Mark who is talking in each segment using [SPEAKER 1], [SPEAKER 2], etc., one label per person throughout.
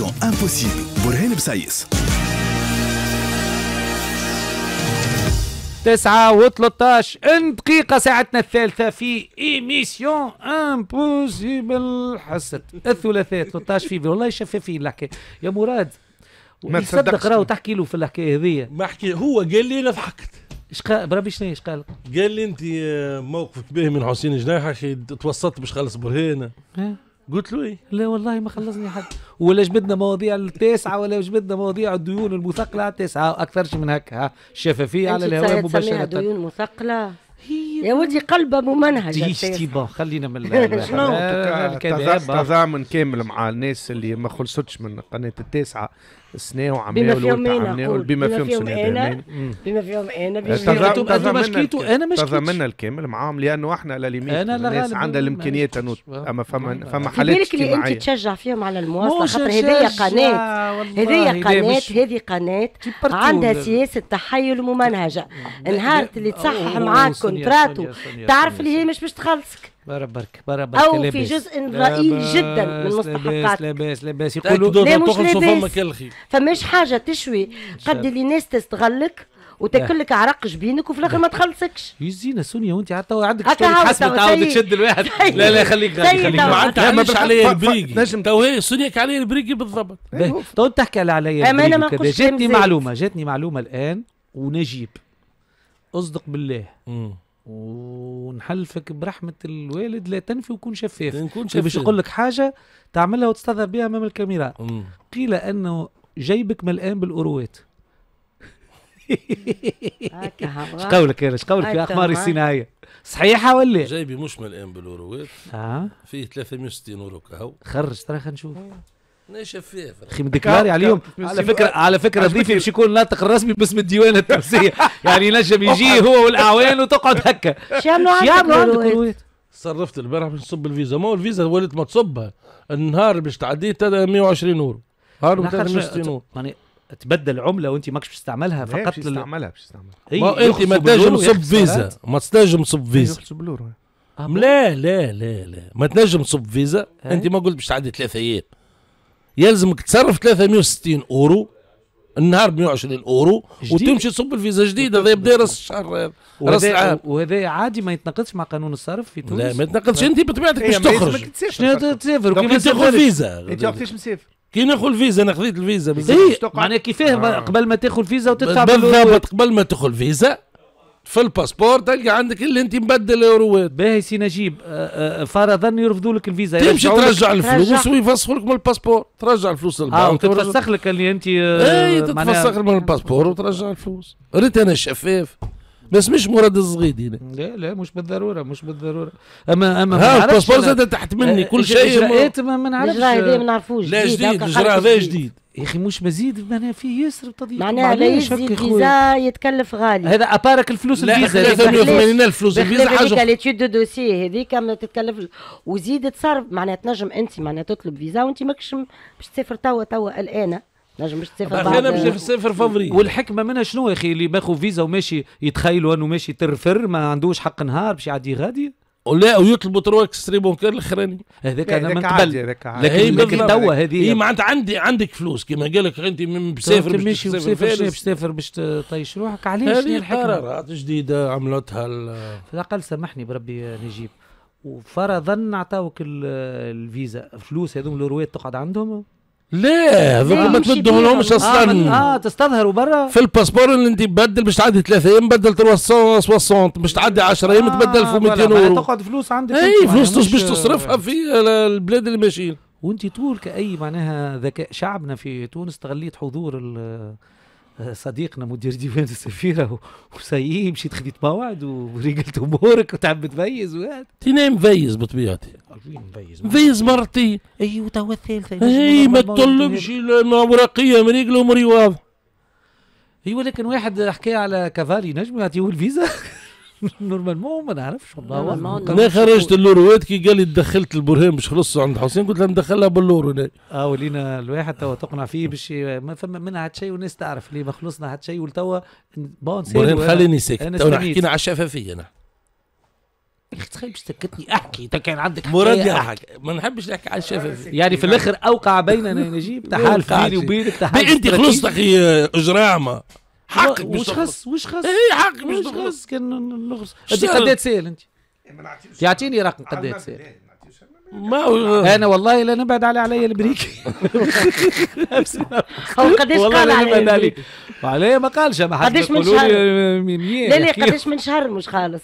[SPEAKER 1] ميسيون امبوسيبل برهان بسيس تسعة ان
[SPEAKER 2] دقيقة ساعتنا الثالثة في إيميسيون امبوسيبل حصة الثلاثاء 13 في والله شفافين الحكاية يا مراد ما تصدق راهو تحكي
[SPEAKER 3] له في الحكاية هذيا ما حكي هو قال لي أنا ضحكت اش قال بربي شنو اش قال؟ قال لي أنت موقفك باهي من حسين جناح توسطت باش خلص برهينه قلت له
[SPEAKER 4] ايه؟ لا والله ما خلصني حد
[SPEAKER 3] ولا جبدنا مواضيع التاسعه ولا جبدنا مواضيع الديون
[SPEAKER 2] المثقله التاسعة أكثر شيء من هكا الشفافيه على الهواء مباشره ديون
[SPEAKER 4] مثقله هي يا ولدي قلبه ممنهج ديشتي بون خلينا من شنو
[SPEAKER 2] تضامن
[SPEAKER 1] كامل مع الناس اللي ما خلصتش من قناه التاسعه سنة وعملناه بما فيهم انا بما فيهم انا بما فيهم انا بما فيهم انا مشكلتو انا مشكلتو انا الكامل معاهم لانه احنا لليمين انا الناس عندها الامكانيات اما فما فما حالات بما بالك انت
[SPEAKER 4] تشجع فيهم على المواصله خاطر هذه قناه هذه قناه هذه قناه عندها سياسه تحيل ممنهجه نهار اللي تصحح معاك كونتراتو تعرف اللي هي مش باش تخلصك
[SPEAKER 2] بارك برك او لبس. في جزء ضئيل جدا من مستحقاتك لاباس لاباس يقولوا دور تخلصوا فمك الخي
[SPEAKER 4] فماش حاجه تشوي قد اللي ناس تستغلك وتاكل اه. لك عرق جبينك وفي الاخر اه. ما تخلصكش يزينا سونيا وانت حتى عندك حسب تعاود
[SPEAKER 5] تشد
[SPEAKER 3] الواحد
[SPEAKER 2] لا لا خليك غادي خليك ما انت مش عليا البريقي
[SPEAKER 3] نجم تو هي سونيا عليا البريقي بالضبط أيوه. تو تحكي على عليا البريقي جاتني معلومه
[SPEAKER 2] جاتني معلومه الان ونجيب اصدق بالله ونحلفك برحمه الوالد لا تنفي وكون شفاف نكون شفاف باش يقول لك حاجه تعملها وتستظهر بها امام الكاميرا مم. قيل انه جيبك ملآن بالاوروات ايش قولك ايش قولك في اخباري الصناعيه
[SPEAKER 3] صحيحه ولا جايبي مش ملآن بالاوروات آه. فيه 360 اورو كهو
[SPEAKER 2] خرج ترى خلينا نشوف
[SPEAKER 3] شفاف اخي مدكلاري عليهم على فكره على فكره ضيفي باش يكون ناطق الرسمي باسم الديوان التونسيه يعني ينجم يجي هو والاعوان وتقعد هكا شو يعملوا عندك صرفت البارح باش نصب الفيزا ما هو الفيزا ولات ما تصبها النهار باش تعدي 120 اورو تدا 160 يعني تبدل عمله وانت ماكش باش تستعملها فقط باش تستعملها باش تستعملها ما انت ما تنجم تصب فيزا ما تنجم تصب فيزا لا لا لا لا ما تنجم تصب فيزا انت ما قلت باش تعدي ثلاث ايام يلزمك تصرف 360 اورو النهار 120 اورو جديد. وتمشي تصب الفيزا جديده هذا يبدا راس الشهر راس العام وهذا عادي
[SPEAKER 2] ما يتناقضش مع قانون الصرف في
[SPEAKER 3] تونس لا ما يتناقضش انت بطبيعتك باش تخرج شنو تسافر كي تاخذ فيزا انت إيه، وقتاش مسافر كي ناخذ فيزا انا خذيت الفيزا بالضبط إيه؟ معناها كيفاه قبل ما تاخذ فيزا وتدفع بالضبط قبل ما تاخذ فيزا في الباسبور تلقى عندك اللي انت مبدل ايروات باهي سي نجيب أه، أه، أه، فرضا يرفضوا لك الفيزا تمشي ترجع الفلوس ويفسخوا لك من الباسبور ترجع الفلوس للبنك اه وتتفسخ لك اللي انت اي تتفسخ من الباسبور وترجع الفلوس ريت انا شفاف بس مش مراد الصغير هنا لا
[SPEAKER 2] لا مش بالضروره مش بالضروره
[SPEAKER 3] اما اما ها الباسبور زاد تحت مني كل شيء
[SPEAKER 2] ما نعرفش ما نعرفوش لا جديد الاجراء هذا جديد يا اخي مش مزيد معناها فيه ياسر تضييع
[SPEAKER 4] معناها لا يزيد فيزا يتكلف غالي هذا ابارك الفلوس الفيزا 380 الف فلوس الفيزا حاجه هذيك ليتيود دو دوسي هذيك تتكلف وزيد تصرف معناها تنجم انت معناها تطلب فيزا وانت ماكش باش تسافر توا توا الان نجم باش تسافر انا باش
[SPEAKER 3] تسافر
[SPEAKER 2] فوري والحكمه منها شنو يا اخي اللي باخو فيزا وماشي يتخيلوا انه ماشي ترفر ما عندوش حق نهار باش يعدي غادي ولا ويطلبوا تروا اكستريمون بونكر الاخراني هذاك إيه، انا من قبل لكن لكن توا هذه هي إيه، معناتها
[SPEAKER 3] عندي عندك فلوس كما قال لك انت مسافر باش تسافر باش
[SPEAKER 2] تسافر باش تطيش روحك علاش هذه قرارات
[SPEAKER 3] جديده عملتها في
[SPEAKER 2] الاقل سامحني بربي نجيب وفرضا عطاوك الفيزا فلوس هذوما الرواد تقعد عندهم
[SPEAKER 3] ليه
[SPEAKER 2] هذوك ما تبدلهمش اصلا اه, آه تستظهروا
[SPEAKER 3] برا في الباسبور اللي انت تبدل باش تعدي 3 آه، ايام تبدل 360 باش تعدي 10 ايام تبدل في 200 اورو تقعد فلوس عندك اي فلوس باش تصرفها في البلاد اللي ماشيين
[SPEAKER 2] وانت طول كاي معناها ذكاء شعبنا في تونس تغليت حضور صديقنا مدير ديوان السفيره وسيئ مشيت خديت موعد ورجلت
[SPEAKER 3] امورك وتعب متميز وهذا تنام مفيز بطبيعتي مفيز مفيز مرتي اي أيوة، وتوا الثالثه اي ما تطلبش اوراقيه من رجل امري واضح
[SPEAKER 2] ايوه واحد حكى على كافاري نجم يعطيه الفيزا نورمالمون ما نعرفش والله انا خرجت اللوروات
[SPEAKER 3] كي قال لي دخلت البرهان باش خلصوا عند حسين قلت له
[SPEAKER 2] ندخلها باللور هنا اه ولينا الواحد توا تقنع فيه باش ما فما منها حتى شيء والناس تعرف اللي ما خلصنا حتى شيء ولتوا بون برهان خليني ساكت تو حكينا على الشفافيه انا تخيل باش سكتني احكي انت كان عندك مراد حاجة ما نحبش نحكي على الشفافيه يعني في الاخر اوقع بيننا نجيب تحالف بيني وبينك تحالف انت خلصت اخي اجرامه حقك باش واش خص واش خص اي حقك باش خص كان نخرج قد تسال انت إيه، يعطيني رقم قد تسال ما هو انا والله لا
[SPEAKER 4] نبعد على علي البريك
[SPEAKER 2] هو قداش قال علي وعليا ما قالش ما حدش قداش من شهر لا لا قداش
[SPEAKER 4] من شهر مش خالص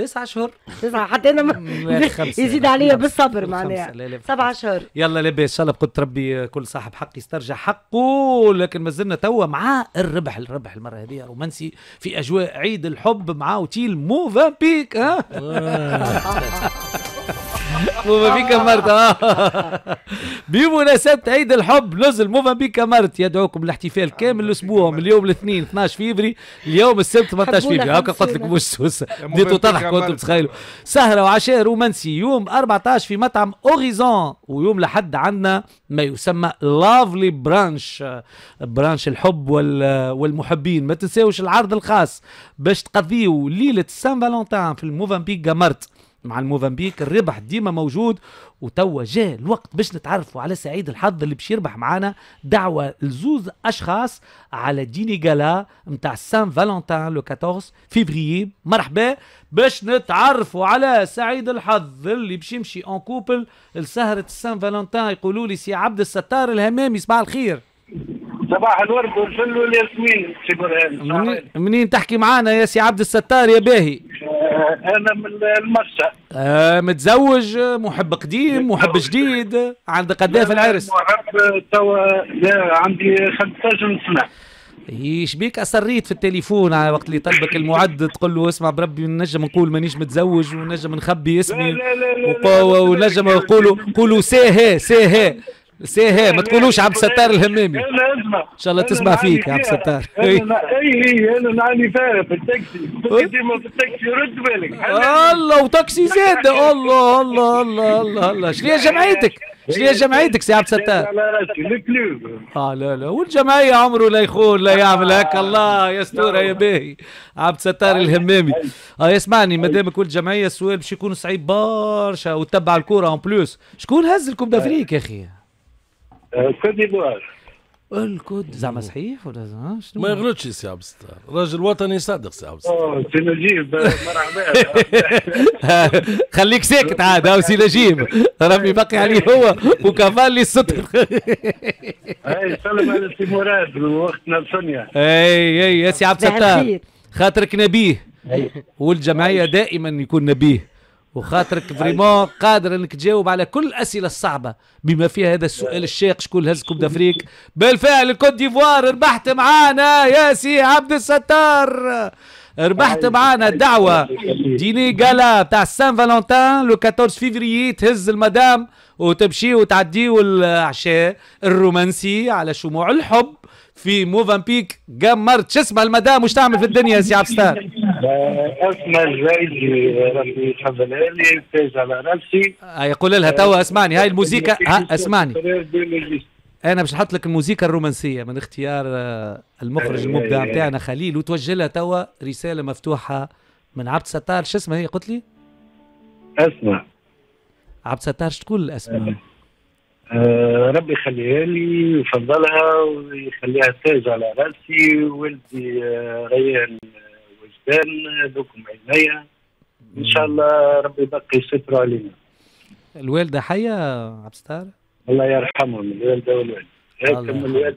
[SPEAKER 4] تسعة شهور تسعة حتى انا يزيد عليا بالصبر معناها سبعة شهور
[SPEAKER 2] يلا لاباس ان شاء الله بقدرة ربي كل صاحب حق يسترجع حقه لكن مازلنا توا مع الربح الربح المرة هذه رومانسي في اجواء عيد الحب مع اوتيل موفا بيك ها موفامبيكا مارت آه. بمناسبة عيد الحب نزل موفامبيكا مارت يدعوكم الاحتفال كامل الأسبوع من اليوم الاثنين 12 فيفري اليوم السبت 18 فيفري هكا قلت لكم مش سوسة بديتوا تضحكوا وأنتم تتخيلوا سهرة وعشاء رومانسي يوم 14 في مطعم أوريزون ويوم لحد عندنا ما يسمى لافلي برانش برانش الحب والمحبين ما تنساوش العرض الخاص باش تقضيوا ليلة سان فالونتان في الموفامبيكا مارت مع الموزمبيك الربح ديما موجود وتوا جاء الوقت باش نتعرفوا على سعيد الحظ اللي باش يربح معانا دعوه لزوز اشخاص على ديني غالا نتاع سان فالنتان لو 14 فيفريي مرحبا باش نتعرفوا على سعيد الحظ اللي باش يمشي اون كوبل لسهره سان فالنتان يقولوا لي سي عبد الستار الهمامي صباح الخير صباح الورد والفل والياسمين سي برهان منين تحكي معانا يا سي عبد الستار يا باهي آه، انا من المرسى آه متزوج محب قديم محب جديد عندك قد إيه في العرس؟ محب توا عندي 15 سنه ايش بيك اصريت في التليفون على وقت اللي طلبك المعد تقول له اسمع بربي نجم نقول مانيش متزوج ونجم نخبي اسمي ونجم نقولوا قولوا ساهي ساهي سي هي ما تقولوش عبد الستار الهمامي انا اسمع ان شاء الله تسمع فيك يا عبد الستار اي اي
[SPEAKER 5] إيه، إيه، انا نعاني فيها في التاكسي ديما في التاكسي رد بالك
[SPEAKER 2] الله وتاكسي زاد الله الله الله الله الله شنو هي جمعيتك؟ شنو هي جمعيتك سي عبد الستار؟ اه لا لا والجمعيه عمره لا يخون لا يعمل هكا آه. الله يستر يا باهي عبد الستار آه. الهمامي اه, آه، اسمعني مادامك جمعيه السؤال باش يكون صعيب برشا وتبع الكوره اون بلوس شكون هز الكوب دافريك يا اخي؟ كوت ديفوار الكود زعما صحيح ولا شنو ما
[SPEAKER 3] يغلطش سي عبد الستار راجل وطني صادق سي عبد الستار سي نجيب مرحبا
[SPEAKER 2] خليك ساكت عاد هاو سي نجيب ربي باقي عليه هو وكفال لي الصدق
[SPEAKER 5] اي سلم على سي مراد واختنا لسونيا
[SPEAKER 2] اي اي يا سي عبد الستار خاطرك نبيه والجمعيه دائما يكون نبيه وخاطرك فريمون قادر انك تجاوب على كل الاسئله الصعبه بما فيها هذا السؤال الشاق شكون هز كوب دافريك بالفعل الكوت ديفوار ربحت معانا يا سي عبد الستار ربحت معانا الدعوه ديني غالا تاع سان فالونتان لو 14 فيفري تهز المدام وتمشي وتعديو العشاء الرومانسي على شموع الحب في موفامبيك قمرت شو اسمها المدام وش تعمل في الدنيا يا سي الستار؟
[SPEAKER 5] آه، اسمها زايدي آه، ربي يحفظها لي فاز على نفسي آه، يقول لها توا اسمعني هاي الموسيقى ها اسمعني
[SPEAKER 2] انا باش نحط لك الموسيقى الرومانسيه من اختيار المخرج المبدع بتاعنا خليل وتوجه لها توا رساله مفتوحه من عبد الستار شو اسمها هي قلت لي؟ اسمع عبد الستار شو تقول الاسماء؟
[SPEAKER 5] آه، ربي يخليها لي ويفضلها ويخليها تاج على راسي ولدي آه، ريان وجدان دوكم عينيا ان شاء الله ربي يبقي ستر علينا
[SPEAKER 2] الوالده حيه عبد الستار الله يرحمهم الوالده والوالد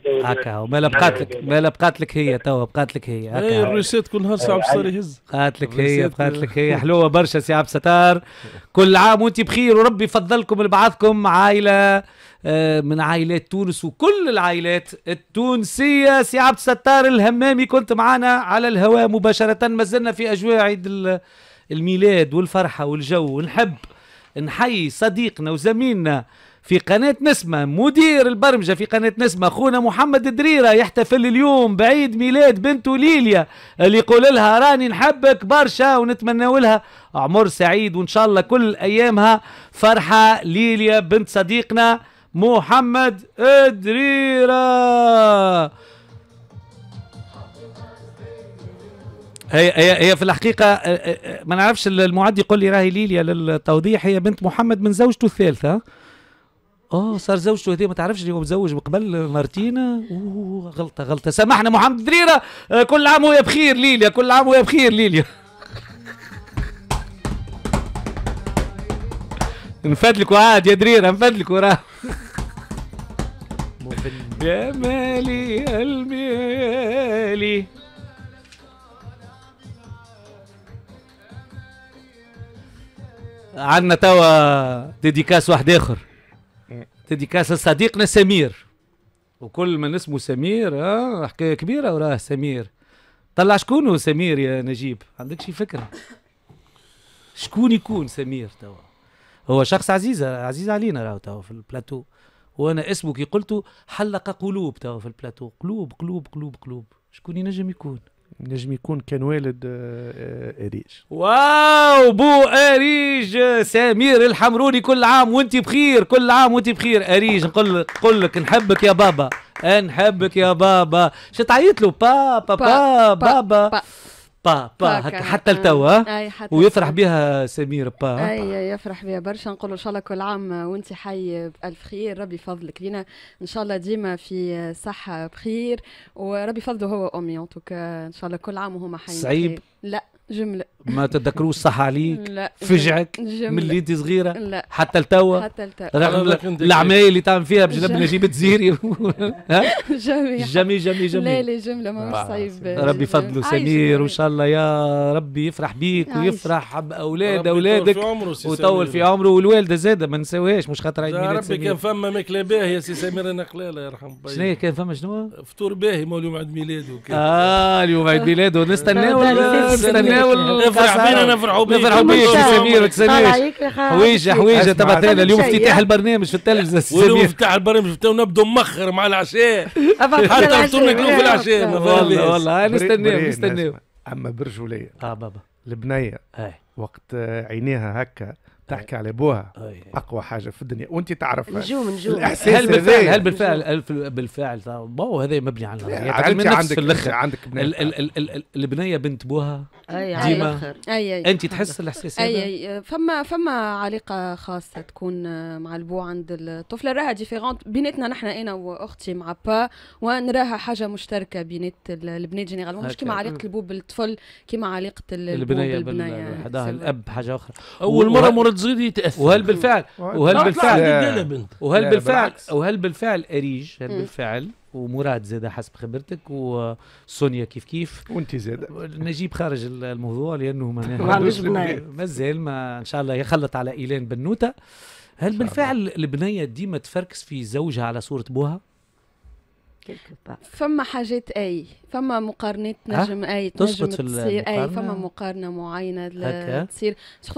[SPEAKER 2] هكا وما لا بقات لك ما لا بقات لك هي توا بقات لك هي هكا إيه، الروسيت
[SPEAKER 3] كل نهار سي عبد يهز بقات لك هي بقات لك هي
[SPEAKER 2] حلوه برشا سي عبد الستار كل عام وانت بخير وربي يفضلكم لبعضكم عائله آه، من عائلات تونس وكل العائلات التونسيه سي عبد الستار الهمامي كنت معنا على الهواء مباشره مازلنا في اجواء عيد الميلاد والفرحه والجو ونحب نحيي صديقنا وزميلنا في قناة نسمة مدير البرمجة في قناة نسمة خونا محمد الدريرة يحتفل اليوم بعيد ميلاد بنته ليليا اللي يقول لها راني نحبك برشا ونتمنى لها عمر سعيد وإن شاء الله كل أيامها فرحة ليليا بنت صديقنا محمد الدريره هي هي هي في الحقيقه أه، أه، أه، ما نعرفش المعد يقول لي راهي ليليا للتوضيح هي بنت محمد من زوجته الثالثه اه صار زوجته هذه ما تعرفش اللي هو متزوج من قبل مارتينا اوه غلطه غلطه سامحنا محمد دريره كل عام وهي بخير ليليا كل عام وهي بخير ليليا نفدلك وعاد يا دريره نفدلك وراه يا مالي يا المالي عندنا توا ديديكاس واحد اخر ديديكاس صديقنا سمير وكل من اسمه سمير اه حكايه كبيره وراه سمير طلع شكون هو سمير يا نجيب عندك شي فكره شكون يكون سمير توا هو شخص عزيز عزيز علينا راهو توا في البلاتو وانا اسمه كي قلته حلق قلوب توا في البلاتو قلوب قلوب قلوب قلوب شكون
[SPEAKER 1] ينجم يكون نجم يكون كان والد آه، آه، اريج
[SPEAKER 2] واو بو اريج سمير الحمروني كل عام وانت بخير كل عام وانت بخير اريج نقول نقول لك نحبك يا بابا نحبك يا بابا شو تعيط له بابا بابا بابا, بابا. با با هكا حتى لتوا آه. ويفرح بها سمير با
[SPEAKER 6] اي يفرح بها برشا نقول ان شاء الله كل عام وانت حي بالف خير ربي فضلك لينا ان شاء الله ديما في صحه بخير وربي فضله هو امي ان شاء الله كل عام وهما حيين صعيب لا جمله ما تتذكروش
[SPEAKER 2] صح عليك لا فجعك جملة. من اللي انت صغيره لا حتى لتوا حتى لتوا العماية اللي تعمل فيها بجنب نجيب تزيري جميع جميع جميع جميع لا لا جمله ما صعيب ربي فضله سمير وان شاء الله يا ربي يفرح بيك ويفرح باولاد اولادك ويطول في عمره والوالده زاده ما نساوهاش مش خاطر عيد ميلاد ربي كان فما
[SPEAKER 3] ماكله باهيه سي سمير انا قلاله يرحم بيك شنو كان فما شنو؟ فطور باهي ما اليوم عيد ميلاده
[SPEAKER 2] اه اليوم عيد ميلاده نستناو نستناو بينا نفرح بينا نفرحوا بيك نفرحوا بيك سمير ما حويجه حويجه تبعت لنا اليوم افتتاح
[SPEAKER 3] البرنامج في التلفزه اليوم افتتاح البرنامج نبدو مخر مع العشاء حتى وصلنا كلهم في العشاء والله
[SPEAKER 1] والله نستناو نستناو اما برجوليه اه بابا البنيه وقت عينيها هكا تحكي على بوها اقوى حاجه في الدنيا وانت تعرف نجوم نجوم الاحساس هل بالفعل هل بالفعل
[SPEAKER 2] هل بالفعل بو هذا مبني على يعني نفس عندك في الاخر عندك البنيه بنت بوها ديما انت تحس الاحساس اي
[SPEAKER 6] اي فما فما علاقه خاصه تكون مع البو عند الطفله راها ديفيرونت بيناتنا نحن انا واختي مع با ونراها حاجه مشتركه بينات البنات جينيرالمون مش كيما علاقه البو بالطفل كيما علاقه البنيه بالبنيه
[SPEAKER 2] الاب حاجه اخرى اول مره مرض تصير يتاثر وهل بالفعل وهل بالفعل وهل بالفعل وهل بالفعل اريج هل بالفعل ومراد زاده حسب خبرتك وسونيا كيف كيف وانت زاده نجيب خارج الموضوع لانه مازال ما ان شاء الله يخلط على ايلان بنوته هل بالفعل البنيه ديما تفركس في زوجها على صوره بوها؟
[SPEAKER 6] فما حاجات اي فما مقارنات نجم اي تنجم تصير اي فما مقارنه معينه تصير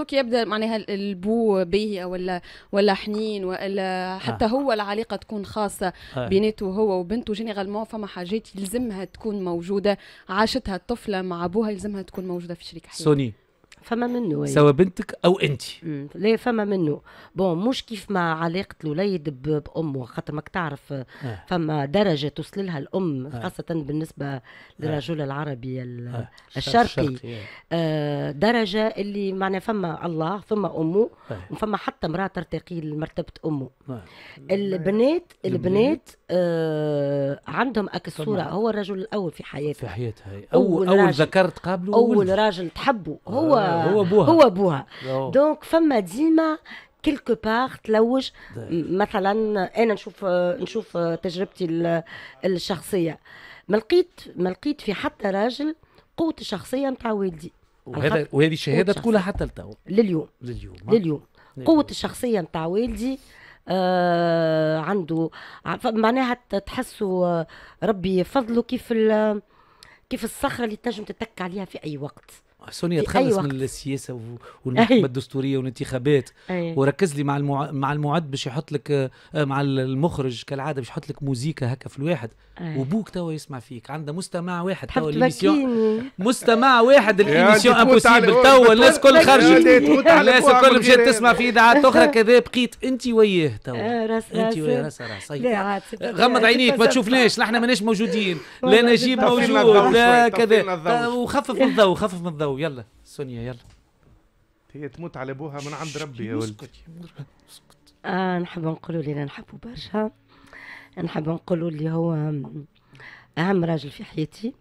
[SPEAKER 6] كي يبدا معناها البو به ولا ولا حنين ولا حتى آه. هو العلاقه تكون خاصه آه. بيناته هو وبنته جينيرالمون فما حاجات يلزمها تكون موجوده عاشتها الطفله مع ابوها يلزمها تكون موجوده في شريك حياتها سوني فما منه سواء
[SPEAKER 2] بنتك
[SPEAKER 4] او انت لا فما منه بون مش كيف ما علاقه الوليد بامه خاطر ماك تعرف آه. فما درجه توصل لها الام آه. خاصه بالنسبه آه. للرجل العربي الشرقي درجه اللي معناها فما الله ثم امه وفما حتى امراه ترتقي لمرتبه امه البنات البنات آه عندهم اكسوره هو الرجل الاول في حياتها في حياتها اول اول, ذكرت قابله اول راجل تحبه هو هو ابوها هو ابوها دونك فما ديما كيلكو بار تلوج مثلا انا نشوف نشوف تجربتي الشخصيه ما لقيت ما لقيت في حتى راجل قوه الشخصيه نتاع والدي وهذا وهذه الشهاده تقولها حتى لتو لليوم لليوم لليوم قوه الشخصيه نتاع والدي آه عنده معناها تحسوا آه، ربي فضله كيف كيف الصخره اللي تنجم تتك عليها في اي وقت سونيا تخلص من
[SPEAKER 2] السياسه والمحكمه الدستوريه والانتخابات وركز لي مع المع... مع المعد باش يحط لك آه، مع المخرج كالعاده باش يحط لك موزيكا هكا في الواحد أي. وبوك توا يسمع فيك عنده مستمع واحد توا الايميسيون مستمع واحد الايميسيون امبوسيبل توا الناس كل خرجت الناس الكل مشات تسمع في اذاعات اخرى كذا بقيت انت وياه توا
[SPEAKER 4] آه، انت وياه راس راس طيب. غمض عينيك ما
[SPEAKER 2] تشوفناش نحن ماناش موجودين لا نجيب موجود
[SPEAKER 4] لا كذا آه، وخفف من الضوء
[SPEAKER 1] خفف من الضوء جو يلا سونيا يلا هي تموت على ابوها من عند ربي يا ولدي
[SPEAKER 4] اسكت آه نحب نقولوا لي انا برشا نحب نقولوا اللي هو اهم راجل في حياتي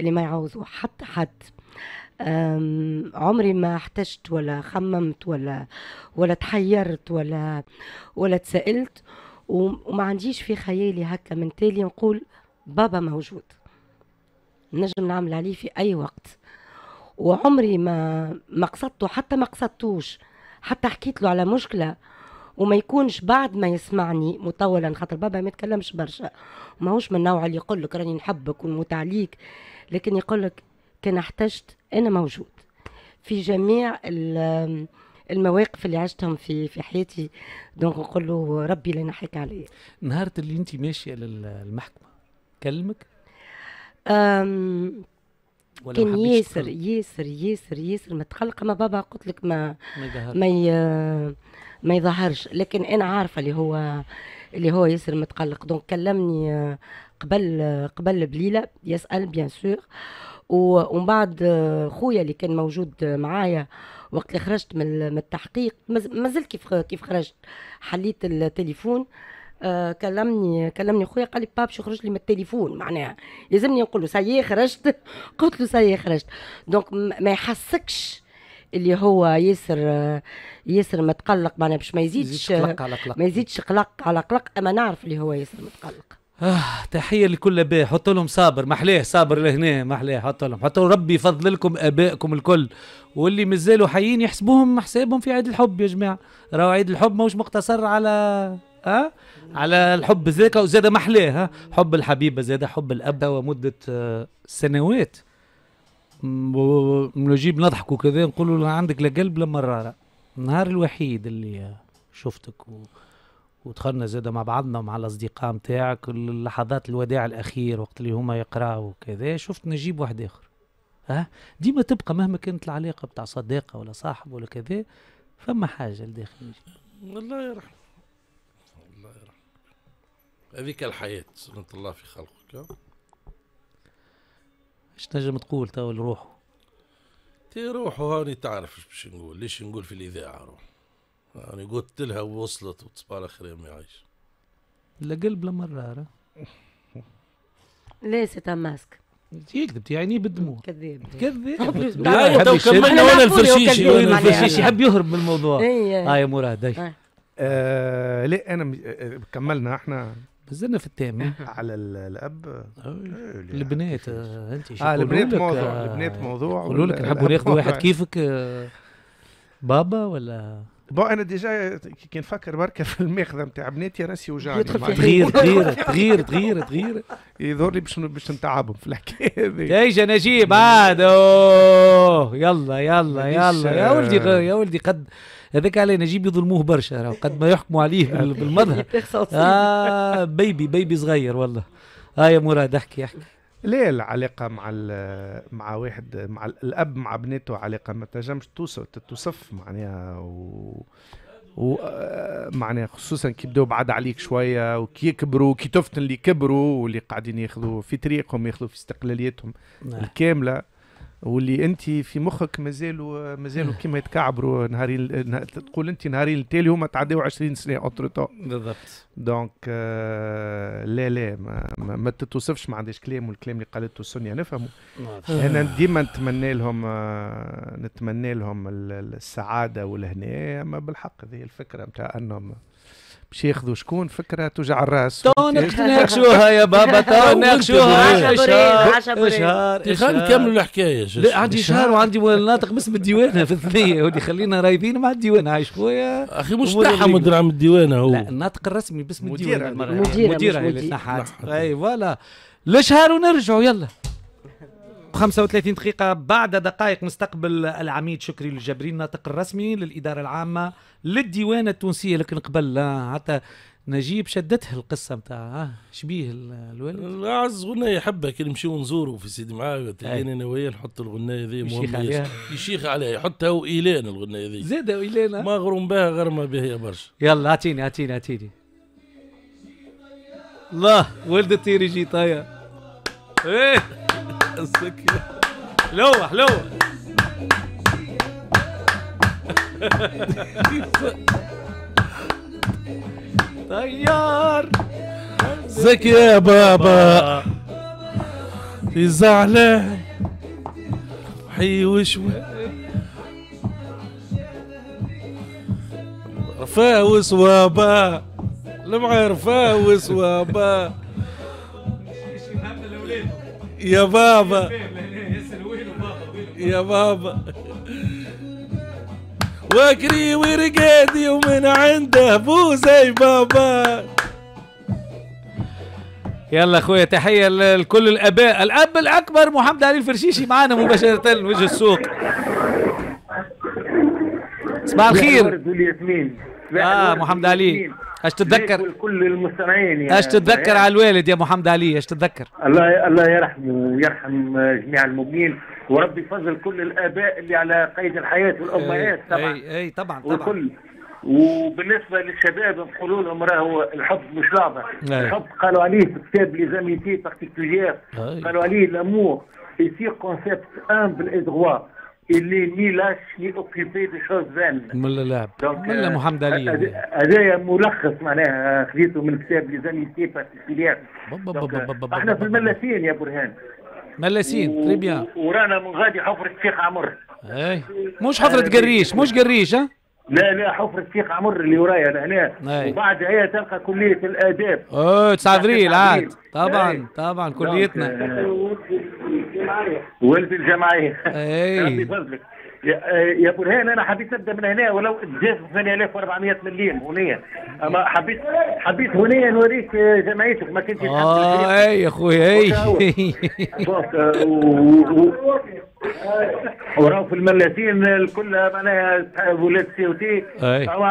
[SPEAKER 4] اللي ما يعوضوا حتى حد عمري ما احتجت ولا خممت ولا ولا تحيرت ولا ولا تسألت وما عنديش في خيالي هكا من تالي نقول بابا موجود نجم نعمل عليه في اي وقت وعمري ما ما قصدته حتى ما قصدتوش حتى حكيت له على مشكله وما يكونش بعد ما يسمعني مطولا خاطر بابا ما يتكلمش برشا ماهوش من النوع اللي يقول لك راني نحبك ونموت عليك لكن يقول لك كان احتجت انا موجود في جميع المواقف اللي عشتهم في في حياتي دونك نقول له ربي لا ينحيك عليا نهار اللي انت ماشيه للمحكمه كلمك أم كان ياسر ياسر ياسر ياسر متقلقه ما بابا قلت لك ما ما ما يظهرش لكن انا عارفه اللي هو اللي هو ياسر متقلق دونك كلمني آه، قبل آه، قبل بليله يسال بيان سور ومن بعد آه، خويا اللي كان موجود معايا وقت اللي خرجت من التحقيق ما زلت كيف كيف خرجت حليت التليفون آه كلمني كلمني خويا قال لي باب يخرج لي من التليفون معناها لازمني نقول له سي خرجت قلت له سي خرجت دونك ما يحسكش اللي هو ياسر آه، ياسر متقلق معناها باش ما يزيدش قلق على قلق ما يزيدش قلق على قلق اما نعرف اللي هو ياسر متقلق
[SPEAKER 2] آه تحية لكل أباء حط لهم صابر محلاه صابر لهنا محلاه حط لهم حط لهم ربي يفضل لكم أبائكم الكل واللي مازالوا حيين يحسبوهم حسابهم في عيد الحب يا جماعة راهو عيد الحب ماهوش مقتصر على ها على الحب ذاك وزاد محلاه حب الحبيبه زاد حب الاب ومده آه، سنوات ونجيب نضحكوا كذا نقولوا له عندك لا قلب لا مراره النهار الوحيد اللي شفتك و... ودخلنا زاد مع بعضنا ومع الاصدقاء نتاعك لحظات الوداع الاخير وقت اللي هما يقراوا وكذا شفت نجيب واحد اخر ها ديما تبقى مهما كانت العلاقه بتاع صداقه ولا صاحب ولا كذا فما حاجه لداخل
[SPEAKER 3] الله يرحمه هذيك الحياة سنة الله في خلقك
[SPEAKER 2] اش تنجم تقول تاو لروحو
[SPEAKER 3] تي روحو هاني تعرف اش باش نقول ليش نقول في الإذاعة روح يعني قلت لها ووصلت وتصبح على خير ما يعيش
[SPEAKER 2] لا قلب لا
[SPEAKER 4] مرارة ليه سي ماسك
[SPEAKER 1] يكذب يعني بالدموع كذاب
[SPEAKER 4] كذاب لا تو كملنا وانا الفرشيشي الفرشيشي
[SPEAKER 2] يحب يهرب من الموضوع هاي آه، مراد هاي إيه.
[SPEAKER 1] آه، لا انا آه، كملنا احنا مازلنا في الثامن على الاب إيه، البنات انت اه, آه، البنات موضوع آه، البنات موضوع قولوا لك نحبوا ناخذ واحد كيفك آه، بابا ولا بون انا ديجا كي نفكر بركه في الماخذه نتاع بناتي راسي وجعني تغير تغير تغير تغير تغير يظهر لي باش باش نتعبهم في الحكايه
[SPEAKER 2] هذه ايش نجيب عاد يلا يلا يلا يا ولدي يا ولدي قد هذاك على نجيب يظلموه برشا قد ما يحكموا عليه بالمظهر اه
[SPEAKER 1] بيبي بيبي صغير والله ها آه يا مراد احكي احكي ليه العلاقه مع مع واحد مع الاب مع بنته علاقه ما تنجمش توصف تتوصف معناها و آه، معناها خصوصا كي بداو بعد عليك شويه وكي يكبروا كي تفتن اللي كبروا واللي قاعدين ياخذوا في طريقهم ياخذوا في استقلاليتهم نعم. الكامله واللي انت في مخك مازالوا مازالوا كيما يتكعبروا نهارين تقول انت نهارين التالي هما تعداوا 20 سنه اونتر تو بالضبط دونك euh, لا لا ما, ما, ما تتوصفش ما عندهاش كلام والكلام اللي قالته سونيا نفهمه انا ديما نتمنى لهم آه، نتمنى لهم السعاده والهناء اما بالحق هذه الفكره نتاع انهم باش ياخذوا شكون فكره توجع الراس تو ناقشوها يا بابا تو ناقشوها اشهار اشهار
[SPEAKER 2] خلينا نكملوا
[SPEAKER 3] الحكايه لا عندي شهر
[SPEAKER 2] وعندي ناطق باسم الديوانه في الثنيه ودي خلينا رايبين مع الديوانه عايش خويا اخي مش مدير عام
[SPEAKER 3] الديوانه هو لا
[SPEAKER 2] الناطق الرسمي باسم الديوانه المديره المديره اللي تنحات اي طيب، فوالا لشهر ونرجعوا يلا 35 دقيقة بعد دقائق نستقبل العميد شكري الجبري الناطق الرسمي للإدارة العامة للديوان التونسية لكن قبل حتى نجيب شدته القصه نتاع شبيه الوالد
[SPEAKER 3] الأعز غنية يحبها كي نمشيو ونزوره في سيدي معاويه تلقيني انا وياه نحط الغنية ذي يشيخ عليها يشيخ عليها يحطها وإيلان الغنية ذي زاد وإيلان ما غرم بها غرمه بها برشا يلا اعطيني اعطيني اعطيني
[SPEAKER 2] الله ولد الطير يجي طاير ايه حقصك لوح لوح
[SPEAKER 3] طيار زكي يا بابا في زعلان حي وشوي رفاه وسوابا لمعي رفاه وسوابا يا بابا
[SPEAKER 2] يا بابا
[SPEAKER 3] واجري ورقادي ومن عنده بوزي زي بابا
[SPEAKER 2] يلا اخويا تحيه
[SPEAKER 3] لكل الاباء الاب الاكبر
[SPEAKER 2] محمد علي الفرشيشي معانا مباشره من وجه السوق
[SPEAKER 5] صباح الخير
[SPEAKER 2] اه محمد علي اش تتذكر كل المستمعين
[SPEAKER 5] يعني اش تتذكر يعني. على
[SPEAKER 2] الوالد يا محمد علي اش تتذكر الله الله يرحمه ويرحم جميع المؤمنين
[SPEAKER 5] وربي يفضل كل الاباء اللي على قيد الحياه والامهات إيه، طبعا اي اي طبعا طبعا والكل وبالنسبه للشباب نقولوا لهم راهو الحب مش لعبه إيه. الحب قالوا عليه في كتاب ليزاميتي بارتيكوليير إيه. قالوا عليه لامور سي كونسيبت ان بالادغوا اللي ني لاش ني اوكيبي دي شوز زين ملا اللعب ملا محمد علي أه، هذايا ملخص معناها أه، خذيته من كتاب لي سيفا في احنا في الملاسين يا برهان ملاسين تريبيان تري بيان ورانا من غادي حفرة الشيخ عمر اي مش حفرة قريش مش قريش ها لا لا حفرة شيخ عمر اللي ورايا انا هنا وبعدها تلقى كلية الآداب
[SPEAKER 2] اوه تسع ابريل عاد طبعا طبعا كليتنا
[SPEAKER 5] ولد الجمعية
[SPEAKER 2] اي ربي
[SPEAKER 5] فضلك يا برهان انا حبيت ابدا من هنا ولو الجاز 8400 مليم هنا اما حبيت حبيت هنا نوريك جمعيتك ما كنتش اه اي يا اخوي اي وراه في الملاتين الكل معناها ولاد سي وتي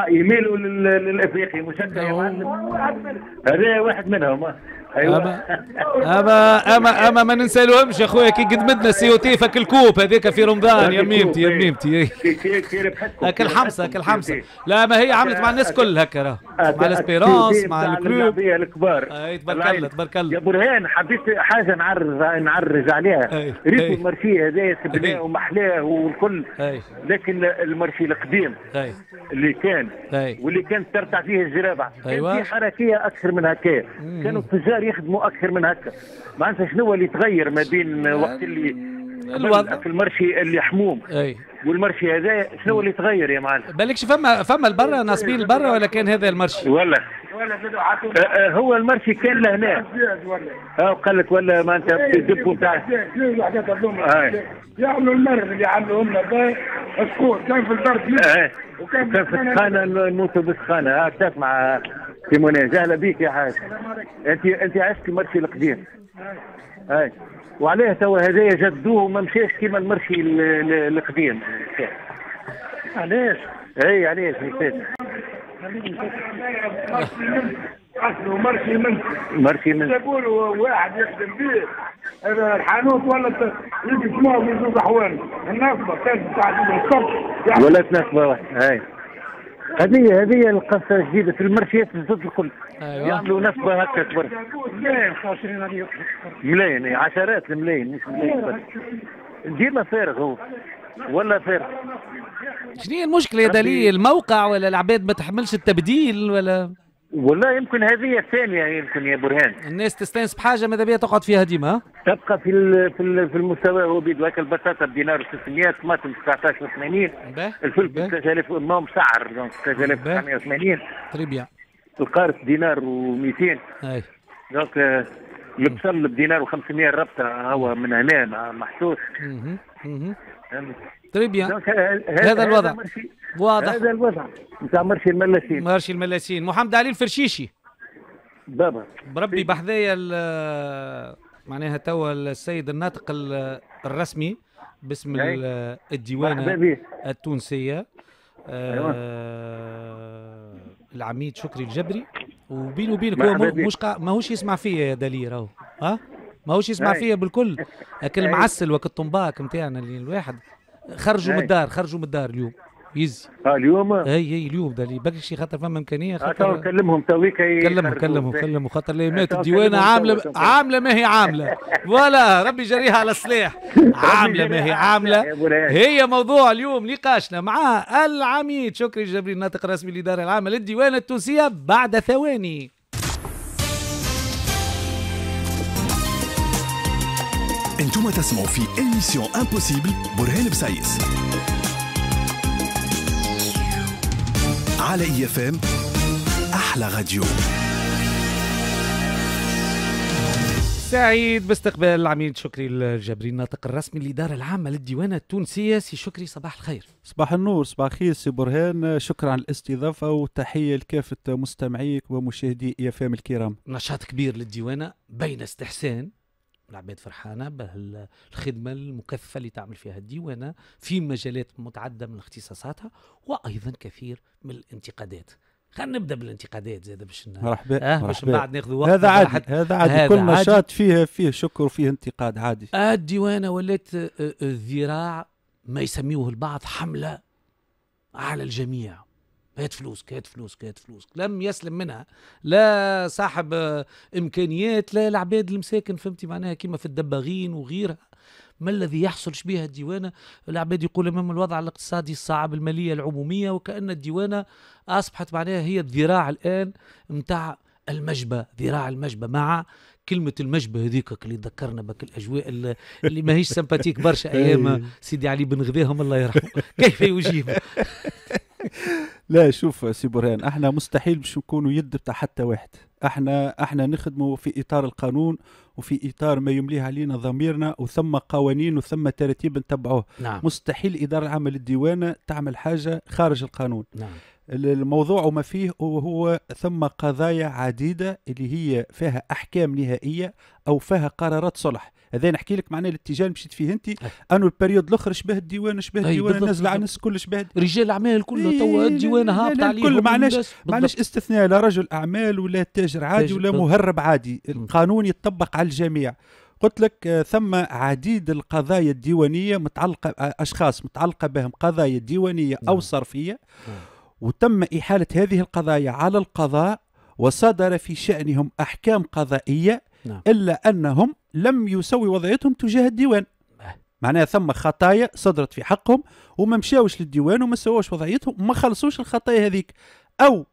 [SPEAKER 5] يميلوا للافريقي مشجع أيوه.
[SPEAKER 2] هذا واحد منهم ايوا اما اما اما اما ما ننسالهمش اخويا كي قدمتنا سي او تي فك الكوب هذيك في رمضان يا ميمتي يا إيه. ميمتي إيه. هاك الحمصه هاك الحمصه لا ما هي عملت مع الناس كل هكا آه، مع الاسبيرانس مع الكلوب
[SPEAKER 5] الكبار اي تبارك الله تبارك الله يا برهان حبيت حاجه نعرج نعرج عليها ريتو المرشي هذا سبناه ومحلاه والكل أي. لكن المرشي القديم أي. اللي كان أي. واللي كانت ترتع فيه الجرابع أيوة. كان في حركيه اكثر من هكا كانوا التجار يخدموا اكثر من هكا معناتها شنو اللي تغير ما بين وقت
[SPEAKER 2] اللي الوضع في المرشي اللي حموم أي. والمرشي هذا شنو اللي تغير يا معلم بالكش فما فما البرا ناصبين البرا ولا كان هذا المرشي ولا
[SPEAKER 5] أه، أه،
[SPEAKER 2] هو المرشي كان لهنا اه قال لك ولا ما انت إيه، الدب نتاع
[SPEAKER 5] آه. يعملوا المرض اللي عملوه لنا شكون كان في البرد وكان في السخانه نوصل بالسخانه هكذاك مع تيمونيز اهلا بيك يا حاج انت انت عشت المرشي القديم اي وعليه توا هذايا جدوه ما مشاش كيما المرشي القديم علاش؟ اي علاش اصله مرشي من مرشي من يقولوا واحد يخدم به الحانوت ولا يجي اسمه من زوز احوال النصبه تاع الصبح ولا تنصبه واحد اي هذه هذه القصه الجديده في المرشيات بالضبط الكل أيوة. يعملوا نسبه هكا كبر ملايين ملايين عشرات الملايين مش ملايين بس
[SPEAKER 2] ديما فارغ هو ولا فارغ شنو هي المشكله يا دليل الموقع ولا العباد ما تحملش التبديل ولا والله يمكن هذه الثانية يمكن يا برهان الناس تستانس بحاجة ماذا بها تقعد فيها ديما تبقى في في في
[SPEAKER 5] المستوى هو بيد هكا البطاطا بدينار 600 طماطم 1980 الفلفل 3000 مسعر دونك 3980 تري بيان القارص دينار و200 اي دونك آه، mm. البصل بدينار و500 ربطة هو من هنا
[SPEAKER 2] محسوس mm-hmm. mm-hmm. تري طيب هذا الوضع واضح هذا الوضع نتاع مرشي الملاسين مرشي الملاسين محمد علي الفرشيشي بابا بربي بحذايا معناها توا السيد الناطق الرسمي باسم الديوانه التونسيه آه أيوة. العميد شكري الجبري وبينه وبينك هو مش ماهوش يسمع فيا يا دليل راهو ها ما هوش يسمع فيا بالكل اكل المعسل وقت الطنباك نتاعنا اللي الواحد خرجوا من الدار خرجوا من الدار اليوم يز اه اليوم اي اي اليوم ده اللي بكشي خاطر فما امكانيه آه، خاطر كلمهم تويك كلمهم كلمهم آه، كلمهم خاطر مات الديوانه عامله عامله ما هي عامله ولا ربي جريها على صلاح عامله ما هي عامله هي موضوع اليوم نقاشنا مع العميد شكري جبريل الناطق الرسمي للاداره العامه للديوانه التونسيه بعد ثواني
[SPEAKER 1] انتم تسمعوا في ايميسيون امبوسيبل برهان بسايس على اي اف ام احلى راديو
[SPEAKER 2] سعيد باستقبال العميد شكري الجبري الناطق الرسمي للإدارة العامة للديوانة التونسية سي شكري صباح الخير
[SPEAKER 7] صباح النور صباح الخير سي برهان شكرا على الاستضافة وتحية لكافة مستمعيك ومشاهدي إيفام الكرام
[SPEAKER 2] نشاط كبير للديوانة بين استحسان العباد فرحانه بالخدمه المكثفه اللي تعمل فيها الديوانه في مجالات متعدده من اختصاصاتها وايضا كثير من الانتقادات خلينا نبدا بالانتقادات زاد باش مرحبا آه باش من بعد ناخذ وقت هذا عادي هذا عادي هذا كل نشاط
[SPEAKER 7] فيه فيه شكر وفيه انتقاد عادي
[SPEAKER 2] آه الديوانه ولات الذراع آه، آه، ما يسميوه البعض حمله على الجميع هات فلوسك هات فلوسك هات فلوسك لم يسلم منها لا صاحب آه، امكانيات لا العباد المساكن فهمتي معناها كيما في الدباغين وغيرها ما الذي يحصلش بها الديوانه العباد يقول امام الوضع الاقتصادي الصعب الماليه العموميه وكان الديوانه اصبحت معناها هي الذراع الان نتاع المجبة ذراع المجبة مع كلمة المجبة هذيك اللي ذكرنا بك الأجواء اللي ماهيش سمباتيك برشا أيام سيدي علي بن غذاهم الله يرحمه كيف يجيب
[SPEAKER 7] لا شوف سي برهان احنا مستحيل باش نكونوا يد بتاع حتى واحد احنا احنا نخدموا في اطار القانون وفي اطار ما يمليه علينا ضميرنا وثم قوانين وثم تراتيب نتبعوه نعم. مستحيل اداره العمل الديوانه تعمل حاجه خارج القانون نعم. الموضوع وما فيه وهو ثم قضايا عديدة اللي هي فيها أحكام نهائية أو فيها قرارات صلح هذا نحكي لك معناه الاتجاه اللي مشيت فيه انت انه البريود الاخر شبه الديوان شبه الديوان نازل على الناس الكل شبه رجال اعمال كله تو الديوان هابط عليه الكل معناش معناش استثناء لا رجل اعمال ولا تاجر عادي ولا مهرب عادي القانون يطبق على الجميع قلت لك آه، ثم عديد القضايا الديوانيه متعلقه آه، اشخاص متعلقه بهم قضايا ديوانيه او نعم. صرفيه نعم. وتم إحالة هذه القضايا على القضاء وصدر في شأنهم أحكام قضائية نعم. إلا أنهم لم يسوي وضعيتهم تجاه الديوان أه. معناها ثم خطايا صدرت في حقهم وما مشاوش للديوان وما سووش وضعيتهم وما خلصوش الخطايا هذيك أو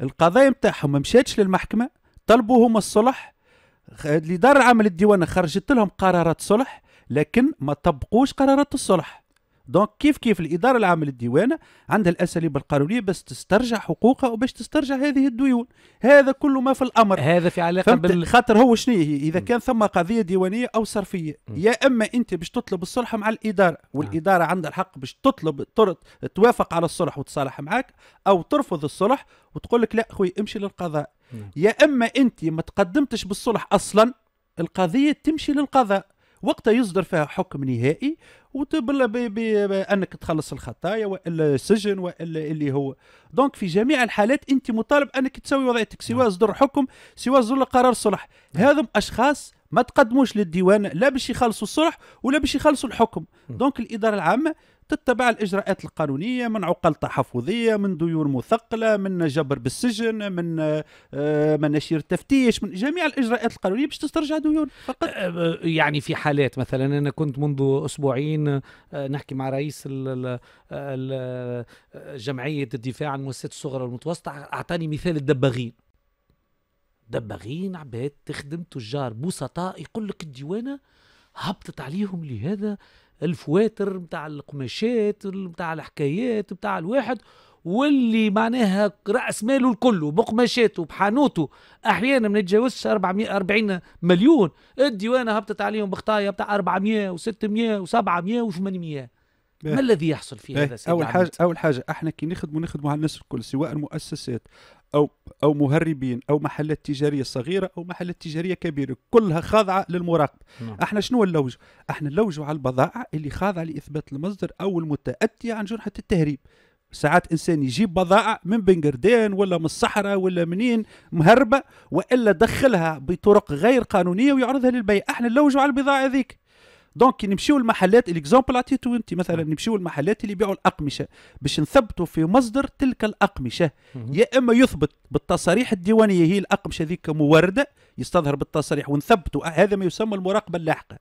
[SPEAKER 7] القضايا نتاعهم ما مشاتش للمحكمة طلبوا هما الصلح لدار عمل للديوان خرجت لهم قرارات صلح لكن ما طبقوش قرارات الصلح دونك كيف كيف الاداره العامه للديوان عندها الاساليب القانونيه باش تسترجع حقوقها وباش تسترجع هذه الديون هذا كل ما في الامر هذا في علاقه بال خاطر هو شنو اذا كان ثم قضيه ديوانيه او صرفيه م. يا اما انت باش تطلب الصلح مع الاداره نعم. والاداره عندها الحق باش تطلب توافق على الصلح وتصالح معك او ترفض الصلح وتقول لك لا خويا امشي للقضاء م. نعم. يا اما انت ما تقدمتش بالصلح اصلا القضيه تمشي للقضاء وقتها يصدر فيها حكم نهائي وتبلى بانك تخلص الخطايا والا سجن والا اللي هو دونك في جميع الحالات انت مطالب انك تسوي وضعيتك سواء نعم. صدر حكم سواء صدر قرار صلح نعم. هذم اشخاص ما تقدموش للديوان لا باش يخلصوا الصلح ولا باش يخلصوا الحكم نعم. دونك الاداره العامه تتبع الاجراءات القانونيه من عقل تحفظيه من ديون مثقله من جبر بالسجن من آه، مناشير تفتيش من جميع الاجراءات القانونيه باش تسترجع ديون فقط آه، آه،
[SPEAKER 2] يعني في حالات
[SPEAKER 7] مثلا انا كنت
[SPEAKER 2] منذ اسبوعين نحكي مع رئيس ال جمعيه الدفاع عن المؤسسات الصغرى والمتوسطه اعطاني مثال الدباغين دباغين عباد تخدم تجار بسطاء يقول لك الديوانه هبطت عليهم لهذا الفواتر نتاع القماشات نتاع الحكايات نتاع الواحد واللي معناها راس ماله الكل بقماشاته بحانوته احيانا ما نتجاوزش 440 مليون الديوانه هبطت عليهم بخطايا بتاع 400 و600 و700 و800 ما الذي يحصل في هذا سيد اول حاجه
[SPEAKER 7] اول حاجه احنا كي نخدموا نخدموا على الناس الكل سواء مؤسسات او او مهربين او محلات تجاريه صغيره او محلات تجاريه كبيره كلها خاضعه للمراقبه نعم. احنا شنو اللوج احنا نلوجوا على البضائع اللي خاضعه لاثبات المصدر او المتاتيه عن جرحه التهريب ساعات انسان يجيب بضائع من بنقردين ولا من الصحراء ولا منين مهربه والا دخلها بطرق غير قانونيه ويعرضها للبيع احنا نلوجوا على البضاعه ذيك دونك كي نمشيو المحلات الاكزومبل عطيتو انت مثلا نعم. نمشيو المحلات اللي يبيعوا الاقمشه باش نثبتوا في مصدر تلك الاقمشه يا اما يثبت بالتصاريح الديوانيه هي الاقمشه ذيك مورده يستظهر بالتصريح ونثبتوا أه، هذا ما يسمى المراقبه اللاحقه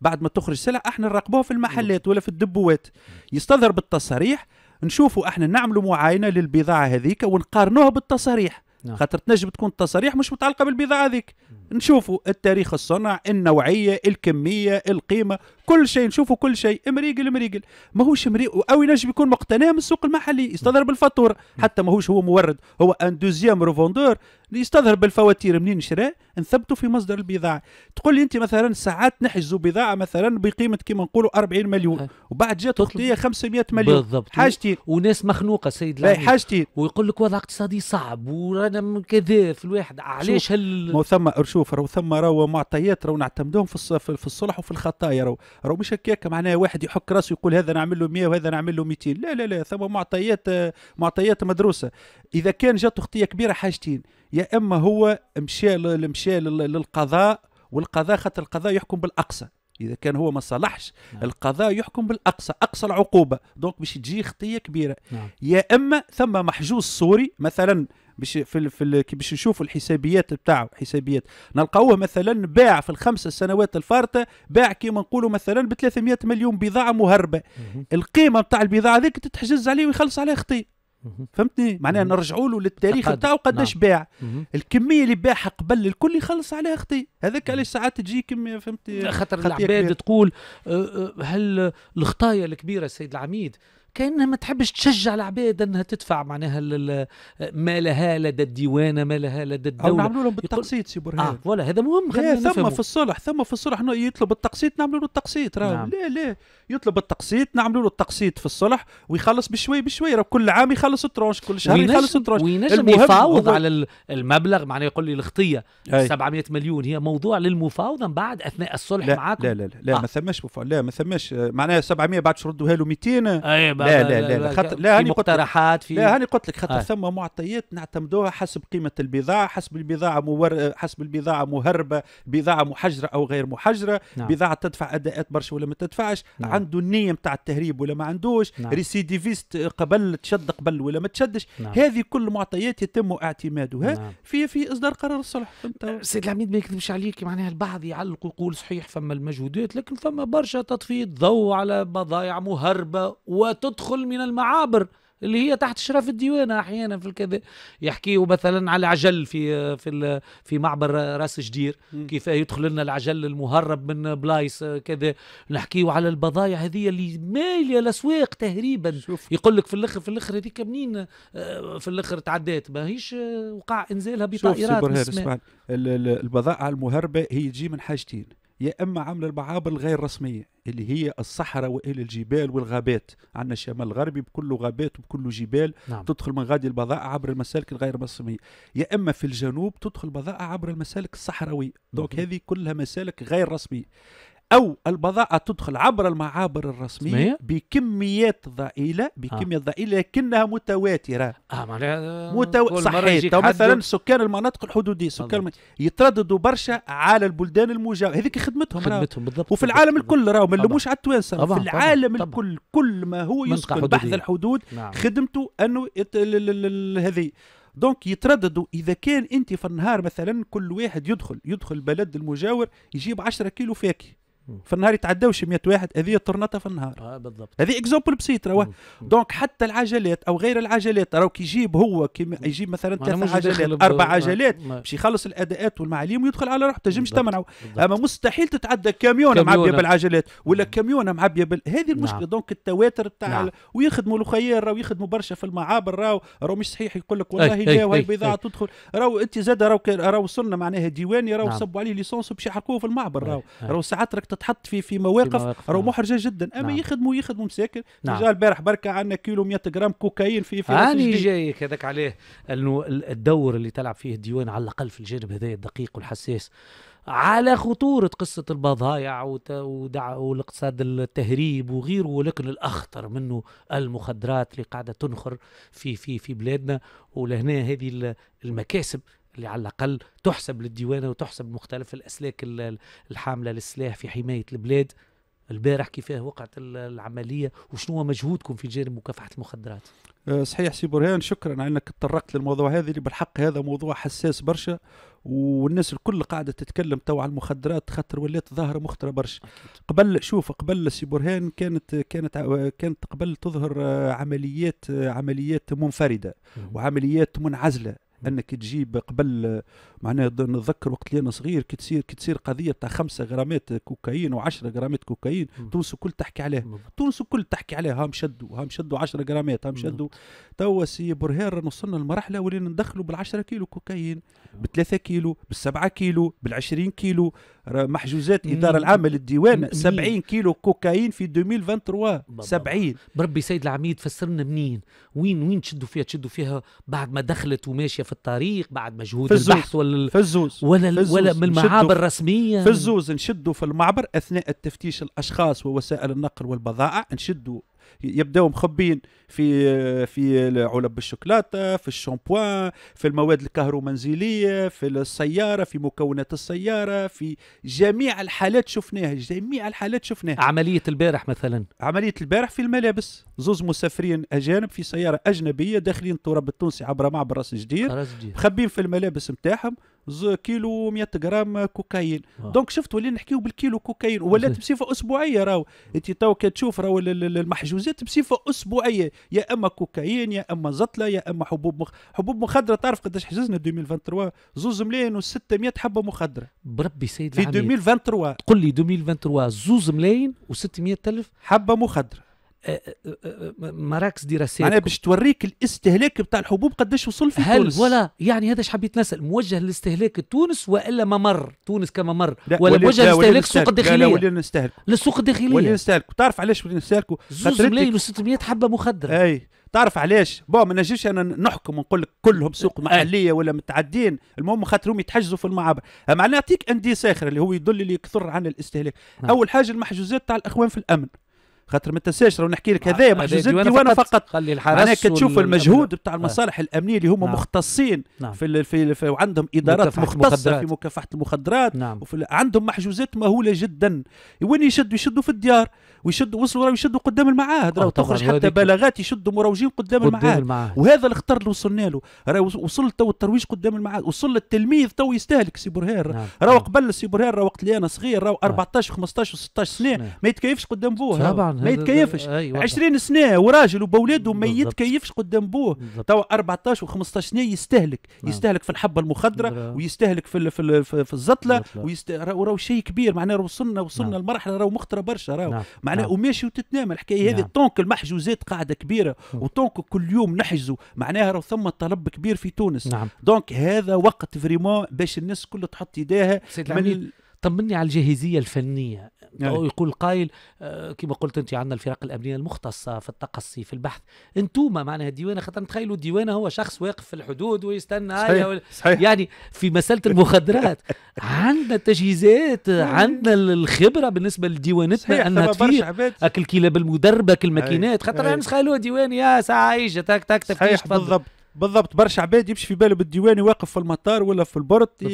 [SPEAKER 7] بعد ما تخرج سلع احنا نراقبوها في المحلات ولا في الدبوات يستظهر بالتصاريح نشوفوا احنا نعملوا معاينه للبضاعه هذيك ونقارنوها بالتصاريح نعم. خاطر تنجم تكون التصاريح مش متعلقه بالبضاعه هذيك نشوفوا التاريخ الصنع النوعيه الكميه القيمه كل شيء نشوفوا كل شيء مريقل مريقل ماهوش مريقل او ينجم يكون مقتنع من السوق المحلي يستظهر بالفاتوره حتى ماهوش هو مورد هو ان دوزيام روفوندور يستظهر بالفواتير منين شراء نثبتوا في مصدر البضاعه تقول لي انت مثلا ساعات نحجزوا بضاعه مثلا بقيمه كما نقولوا 40 مليون وبعد جات تطلب 500 مليون بالضبط حاجتين وناس مخنوقه سيد
[SPEAKER 2] لا حاجتين ويقول لك وضع اقتصادي صعب ورانا كذا في الواحد علاش هل ما
[SPEAKER 7] ثم شوف راهو ثم راهو معطيات راهو نعتمدوهم في في الصلح وفي الخطايا راهو راه مش هكاك معناها واحد يحك راسه يقول هذا نعمل له 100 وهذا نعمل له 200 لا لا لا ثم معطيات معطيات مدروسه اذا كان جاته خطيه كبيره حاجتين يا اما هو مشى مشى للقضاء والقضاء خاطر القضاء يحكم بالاقصى اذا كان هو ما صلحش نعم. القضاء يحكم بالاقصى اقصى العقوبه دونك باش تجي خطيه كبيره نعم. يا اما ثم محجوز سوري مثلا باش في في باش نشوفوا الحسابيات بتاعه حسابيات نلقاوه مثلا باع في الخمسه سنوات الفارطه باع كيما نقولوا مثلا ب 300 مليون بضاعه مهربه القيمه بتاع البضاعه هذيك تتحجز عليه ويخلص عليها خطيه فهمتني معناها نرجعوا له للتاريخ نتاعو قداش نعم. باع الكميه اللي باعها قبل الكل يخلص عليها خطي هذاك علاش ساعات تجي كميه فهمت خاطر العباد تقول
[SPEAKER 2] آه، آه، هل الخطايا الكبيره سيد العميد كانها ما تحبش تشجع العباد انها
[SPEAKER 7] تدفع معناها ما لها لدى الديوانه ما لها لدى الدوله نعملوا لهم بالتقسيط سي برهان اه ولا هذا مهم خلينا ثم في الصلح ثم في الصلح يطلب التقسيط نعملوا له التقسيط راه نعم. لا لا يطلب التقسيط نعملوا له التقسيط في الصلح ويخلص بشوي بشوي راه كل عام يخلص الترونش كل شهر يخلص الترونش وينجم يفاوض على
[SPEAKER 2] المبلغ معناه يقول لي الخطيه 700
[SPEAKER 7] مليون هي موضوع للمفاوضه من بعد اثناء الصلح لا معاكم لا لا لا, لا آه. ما ثماش لا ما ثماش معناها 700 بعد شردوها له 200 اي لا لا لا لا خط... لا هاني مقترحات في لا هاني قلت لك خاطر آه. ثم معطيات نعتمدوها حسب قيمه البضاعه حسب البضاعه مور... حسب البضاعه مهربه بضاعه محجره او غير محجره نعم. بضاعه تدفع اداءات برشا ولا ما تدفعش نعم. عنده النيه نتاع التهريب ولا ما عندوش نعم. ريسيديفيست قبل تشد قبل ولا ما تشدش نعم. هذه كل معطيات يتم اعتمادها نعم. في في اصدار قرار الصلح فهمت أه، سيد العميد ما يكذبش عليك معناها البعض يعلق ويقول صحيح فما المجهودات لكن فما برشا تطفية
[SPEAKER 2] ضوء على بضائع مهربه وتدخل من المعابر اللي هي تحت اشراف الديوانه احيانا في الكذا يحكيوا مثلا على عجل في في في معبر راس جدير كيف يدخل لنا العجل المهرب من بلايص كذا نحكيوا على البضايع هذه اللي ماليه الاسواق تهريبا يقول لك في الاخر في الاخر هذيك منين آه، في الاخر تعدات ماهيش وقع انزالها بطائرات شوف
[SPEAKER 7] البضائع المهربه هي تجي من حاجتين يا اما عمل المعابر الغير رسميه اللي هي الصحراء والى الجبال والغابات عندنا الشمال الغربي بكله غابات وبكله جبال نعم. تدخل من غادي البضائع عبر المسالك الغير مسميه يا اما في الجنوب تدخل بضائع عبر المسالك الصحراويه دونك هذه كلها مسالك غير رسميه او البضائع تدخل عبر المعابر الرسميه سمية؟ بكميات ضئيله بكميات آه. ضئيله لكنها متواتره
[SPEAKER 2] اه معناها متو... صحيح مثلا
[SPEAKER 7] سكان المناطق الحدوديه سكان الم... يترددوا برشا على البلدان المجاوره هذيك خدمتهم خدمتهم بالضبط وفي العالم بالضبط. الكل راهو ما نلموش على التوانسه في العالم طبعًا. الكل كل ما هو يسكن بحث الحدود نعم. خدمته انه يت... هذه دونك يترددوا اذا كان انت في النهار مثلا كل واحد يدخل يدخل البلد المجاور يجيب 10 كيلو فاكهه في النهار يتعداوش 100 واحد هذه طرناتها في النهار اه بالضبط هذه اكزومبل بسيط راه دونك حتى العجلات او غير العجلات راه كي يجيب هو كي يجيب مثلا ثلاث عجلات اربع عجلات باش يخلص الاداءات والمعاليم ويدخل على روحه تجمش تمنعه اما مستحيل تتعدى كاميون معبيه بالعجلات ولا كاميون معبيه بال... هذه نعم. المشكله نعم. دونك التواتر تاع نعم. ويخدموا الخيار راهو يخدموا برشا في المعابر راهو راهو مش صحيح يقول لك والله لا وهي البضاعه تدخل راهو انت زاد راهو راهو وصلنا معناها ديواني راهو نعم. صبوا عليه ليسونس باش يحرقوه في المعبر راهو راه ساعات راك تحط في في مواقف, مواقف راهو نعم. محرجه جدا اما نعم. يخدموا يخدموا مساكن نعم. جا البارح بركه عندنا كيلو 100 جرام كوكايين في في هاني
[SPEAKER 2] جايك هذاك عليه انه الدور اللي تلعب فيه الديوان على الاقل في الجانب هذايا الدقيق والحساس على خطورة قصة البضائع ودع... والاقتصاد التهريب وغيره ولكن الأخطر منه المخدرات اللي قاعدة تنخر في في في بلادنا ولهنا هذه المكاسب اللي على الأقل تحسب للديوانة وتحسب مختلف الأسلاك الحاملة للسلاح في حماية البلاد البارح كيفاه وقعت العملية وشنو هو مجهودكم في جانب مكافحة المخدرات
[SPEAKER 7] أه، صحيح سي برهان شكرا على انك تطرقت للموضوع هذا اللي بالحق هذا موضوع حساس برشا والناس الكل قاعده تتكلم تو على المخدرات خاطر ولات ظاهره مخطره برشا قبل شوف قبل سي برهان كانت كانت كانت قبل تظهر آه، عمليات آه، عمليات منفرده وعمليات منعزله انك تجيب قبل معناها نتذكر وقت اللي انا صغير كي تصير كي تصير قضيه تاع 5 غرامات كوكايين و10 غرامات كوكايين تونس الكل تحكي عليها تونس الكل تحكي عليها هام شدوا هام شدوا 10 غرامات هام شدوا توا سي برهير وصلنا لمرحله ولينا ندخلوا بال10 كيلو كوكايين آه. ب 3 كيلو بال7 كيلو بال20 كيلو محجوزات الاداره العامه للديوان 70 كيلو كوكايين في 2023 70 بربي سيد العميد فسرنا منين وين وين تشدوا
[SPEAKER 2] فيها تشدوا فيها بعد ما دخلت وماشيه في الطريق بعد مجهود فزوز. البحث ولا
[SPEAKER 7] الزوز. ولا الزوز. ولا من المعابر الرسميه الزوز نشدوا في المعبر اثناء التفتيش الاشخاص ووسائل النقل والبضائع نشدوا يبداو مخبين في في علب الشوكولاته في الشامبوان في المواد الكهرومنزليه في السياره في مكونات السياره في جميع الحالات شفناها جميع الحالات شفناها عمليه البارح مثلا عمليه البارح في الملابس زوز مسافرين اجانب في سياره اجنبيه داخلين التراب التونسي عبر معبر راس جديد مخبين في الملابس نتاعهم كيلو 100 جرام كوكايين آه. دونك شفت ولينا نحكيو بالكيلو كوكايين ولات بصفه اسبوعيه راهو انت تو كتشوف راهو المحجوزات بصفه اسبوعيه يا اما كوكايين يا اما زطله يا اما حبوب مخ... حبوب مخدره تعرف قداش حجزنا 2023 زوز ملايين و600 حبه مخدره بربي سيد في 2023 تقول لي 2023 زوز ملايين و600 الف حبه مخدره
[SPEAKER 2] أه، أه، أه، مراكز دراسات
[SPEAKER 7] معناها باش توريك الاستهلاك بتاع الحبوب قداش وصل في هل تونس ولا يعني هذا حبيت نسال موجه لاستهلاك تونس والا
[SPEAKER 2] ممر تونس كممر ولا موجه لاستهلاك السوق الداخليه لا ولينا نستهلك
[SPEAKER 7] للسوق الداخليه ولينا نستهلك تعرف علاش ولينا نستهلكوا زوز ملايين و600 حبه مخدره اي تعرف علاش بون ما نجمش انا نحكم ونقول لك كلهم سوق محليه ولا متعدين المهم خاطرهم يتحجزوا في المعابر اما نعطيك انديس اخر اللي هو يدل اللي يكثر عن الاستهلاك نعم. اول حاجه المحجوزات تاع الاخوان في الامن خاطر ما تنساش راه نحكي لك آه، هذايا مش جزء ديوانه فقط خلي الحرس معناها تشوف وال... المجهود بتاع آه. المصالح آه. الامنيه اللي هما نعم. مختصين نعم. في, ال... في, في وعندهم ادارات مختصه في مكافحه المخدرات نعم. وفي ال... عندهم محجوزات مهوله جدا وين يشدوا يشدوا في الديار ويشدوا وصلوا يشدوا قدام المعاهد راه تخرج حتى بلاغات يشدوا مروجين قدام, قدام المعاهد. وهذا الخطر اللي وصلنا له راه وصل تو الترويج قدام المعاهد وصل التلميذ تو يستهلك سي برهير نعم. راه نعم. قبل سي برهير راه وقت اللي انا صغير راه 14 15 و16 سنه نعم. ما يتكيفش قدام بوه ما يتكيفش 20 سنه وراجل وبولاده ما يتكيفش قدام بوه توا 14 و15 سنه يستهلك نعم. يستهلك في الحبه المخدره نعم. ويستهلك في في, في الزطله نعم. نعم. ويستهلك راهو شيء كبير معناه وصلنا وصلنا نعم. لمرحله راهو مخطره برشا راهو نعم. معناه نعم. وماشي وتتنام الحكايه هذه طونك المحجوزات قاعده كبيره وطونك كل يوم نحجزوا معناها راهو ثم طلب كبير في تونس نعم. دونك هذا وقت فريمون باش الناس كلها تحط ايديها طمني على الجاهزيه الفنيه يعني. أو نعم. يقول قائل آه،
[SPEAKER 2] كما قلت انت عندنا الفرق الامنيه المختصه في التقصي في البحث انتوما معناها الديوانه خاطر نتخيلوا الديوانه هو شخص واقف في الحدود ويستنى صحيح. و... صحيح. يعني في مساله المخدرات عندنا التجهيزات عندنا الخبره بالنسبه لديوانتنا انها تفير اكل الكلاب المدربه الماكينات خاطر
[SPEAKER 7] نتخيلوا يعني ديوان يا ساعه عايشه تك تك تفتيش بالضبط بالضبط برشا عباد يمشي في باله بالديواني واقف في المطار ولا في البرت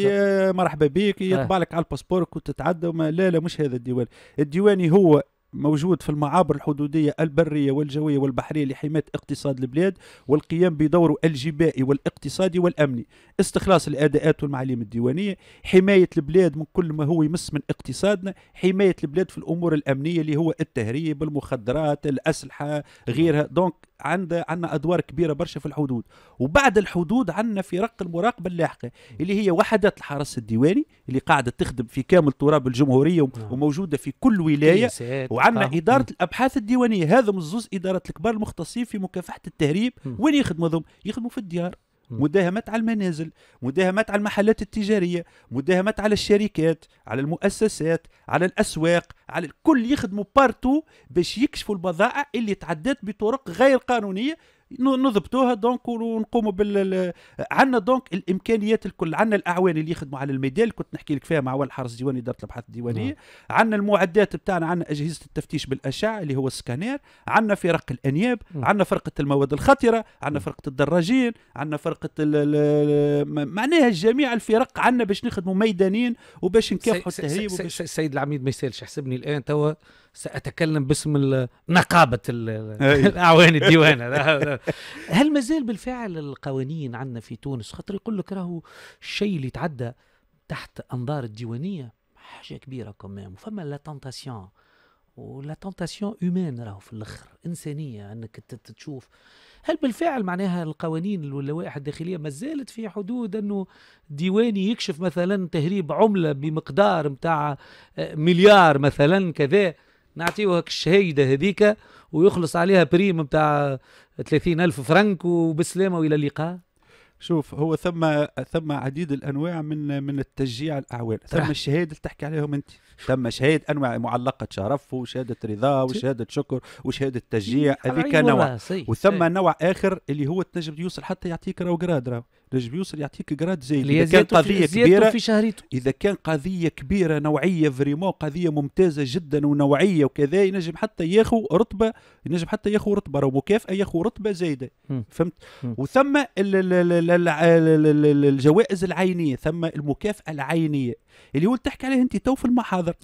[SPEAKER 7] مرحبا بك إيه. يطبع لك على الباسبورك وتتعدى وما لا لا مش هذا الديواني الديواني هو موجود في المعابر الحدودية البرية والجوية والبحرية لحماية اقتصاد البلاد والقيام بدوره الجبائي والاقتصادي والأمني استخلاص الأداءات والمعاليم الديوانية حماية البلاد من كل ما هو يمس من اقتصادنا حماية البلاد في الأمور الأمنية اللي هو التهريب المخدرات الأسلحة غيرها دونك عند عندنا ادوار كبيره برشا في الحدود وبعد الحدود عندنا في رق المراقبه اللاحقه اللي هي وحدات الحرس الديواني اللي قاعده تخدم في كامل تراب الجمهوريه نعم. وموجوده في كل ولايه وعندنا اداره الابحاث الديوانيه هذا من زوز ادارات الكبار المختصين في مكافحه التهريب وين يخدموا يخدموا في الديار مداهمات على المنازل مداهمات على المحلات التجارية مداهمات على الشركات على المؤسسات على الأسواق على الكل يخدموا بارتو باش يكشفوا البضائع اللي تعدت بطرق غير قانونية نضبطوها دونك ونقوموا بال عندنا دونك الامكانيات الكل عندنا الاعوان اللي يخدموا على الميدان كنت نحكي لك فيها مع اول حرس ديواني اداره الابحاث الديوانيه عندنا نعم. المعدات بتاعنا عندنا اجهزه التفتيش بالاشعه اللي هو السكانير عندنا فرق الانياب عندنا نعم. فرقه المواد الخطره عندنا نعم. فرقه الدراجين عندنا فرقه معناها جميع الفرق عندنا باش نخدموا ميدانيين وباش نكافحوا التهريب السيد العميد ما يسالش يحسبني الان توا سأتكلم
[SPEAKER 2] باسم نقابة الأعوان الديوان هل ما زال بالفعل القوانين عندنا في تونس خاطر يقول لك راهو الشيء اللي يتعدى تحت أنظار الديوانية حاجة كبيرة كمان فما لا تونتاسيون ولا تونتاسيون هيومان راهو في الاخر انسانيه انك تشوف هل بالفعل معناها القوانين واللوائح الداخليه ما زالت في حدود انه ديواني يكشف مثلا تهريب عمله بمقدار نتاع آه، مليار مثلا كذا نعطيوه الشهايده هذيك ويخلص عليها بريم بتاع 30 ألف فرنك وبسلامة
[SPEAKER 7] وإلى اللقاء شوف هو ثم ثم عديد الانواع من من التشجيع الاعوان ثم الشهاده اللي تحكي عليهم انت ثم شهاده انواع معلقه شرف وشهاده رضا وشهاده شكر وشهاده تشجيع هذيك نوع وثم نوع اخر اللي هو تنجم يوصل حتى يعطيك راو جراد راو نجم يوصل يعطيك جراد زايد اذا كان قضيه في كبيره في شهريته اذا كان قضيه كبيره نوعيه فريمون قضيه ممتازه جدا ونوعيه وكذا ينجم حتى ياخو رتبه ينجم حتى ياخو رتبه راه مكافاه ياخو رتبه زايده فهمت وثم الجوائز العينيه ثم المكافاه العينيه اللي هو تحكي عليه انت تو في المحاضر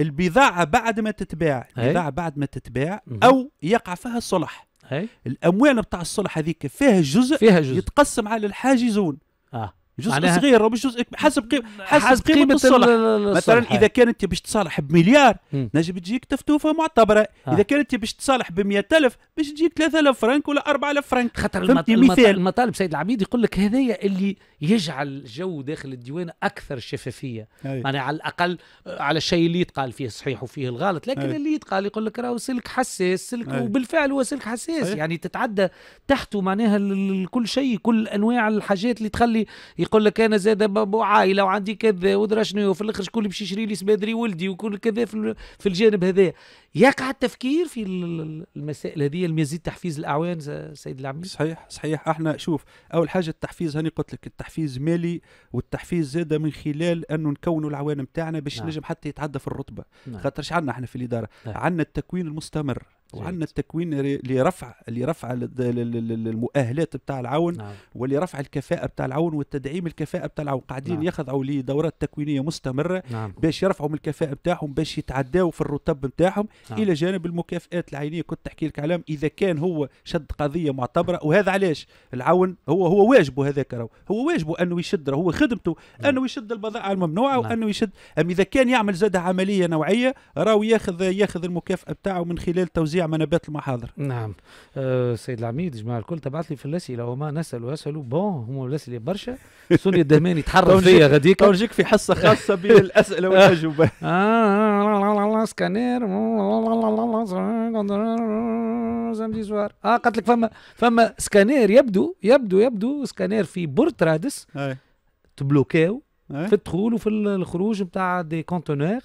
[SPEAKER 7] البضاعه بعد ما تتباع البضاعه بعد ما تتباع او يقع فيها الصلح هي؟ الاموال بتاع الصلح هذيك فيها جزء فيها جزء يتقسم على الحاجزون اه جزء صغير ومش جزء كبير حسب قيمة حسب قيمة, قيمة الصلح مثلا إذا كانت باش تصالح بمليار نجم تجيك تفتوفة معتبرة آه. إذا كانت باش تصالح ب ألف باش تجيك 3000 فرنك ولا 4000 فرنك خاطر
[SPEAKER 2] المطالب سيد العبيد يقول لك هذايا اللي يجعل الجو داخل الديوان اكثر شفافيه أي. يعني على الاقل آه، على الشيء اللي يتقال فيه صحيح وفيه الغلط لكن أي. اللي يتقال يقول لك راهو سلك حساس سلك أي. وبالفعل هو سلك حساس أي. يعني تتعدى تحته معناها كل شيء كل انواع الحاجات اللي تخلي يقول لك انا زاد عائله وعندي كذا ودرا شنو وفي الاخر شكون اللي باش يشري لي سبادري ولدي وكل كذا في الجانب هذا يقع
[SPEAKER 7] التفكير في المسائل هذه المزيد يزيد تحفيز الاعوان سيد العميد صحيح صحيح احنا شوف اول حاجه التحفيز هاني قلت لك التحفيز تحفيز مالي والتحفيز زاد من خلال انه نكونوا العوان نتاعنا باش نعم. نجم حتى يتعدى في الرتبه نعم. خاطر عندنا احنا في الاداره نعم. عندنا التكوين المستمر وعندنا التكوين لرفع لرفع المؤهلات بتاع العون نعم. ولرفع الكفاءه بتاع العون وتدعيم الكفاءه بتاع العون قاعدين نعم. يخضعوا لدورات تكوينيه مستمره نعم. باش يرفعوا من الكفاءه بتاعهم باش يتعداوا في الرتب بتاعهم نعم. الى جانب المكافئات العينيه كنت تحكي لك عليهم اذا كان هو شد قضيه معتبره وهذا علاش العون هو هو واجبه هذاك هو واجبه انه يشد هو خدمته نعم. انه يشد البضائع الممنوعه نعم. وانه يشد اما اذا كان يعمل زاد عمليه نوعيه راهو ياخذ ياخذ المكافاه بتاعه من خلال توزيع توزيع منابات المحاضر
[SPEAKER 6] نعم
[SPEAKER 2] أه سيد العميد جماعه الكل تبعث لي في الاسئله وما نسال واسالوا بون هم الاسئله برشا سوني الدهماني تحرر فيا غديك نجيك في حصه خاصه بالاسئله والاجوبه سكانير اه قالت لك فما فما سكانير يبدو يبدو يبدو سكانير في بورترادس تبلوكاو في الدخول وفي الخروج نتاع دي كونتونير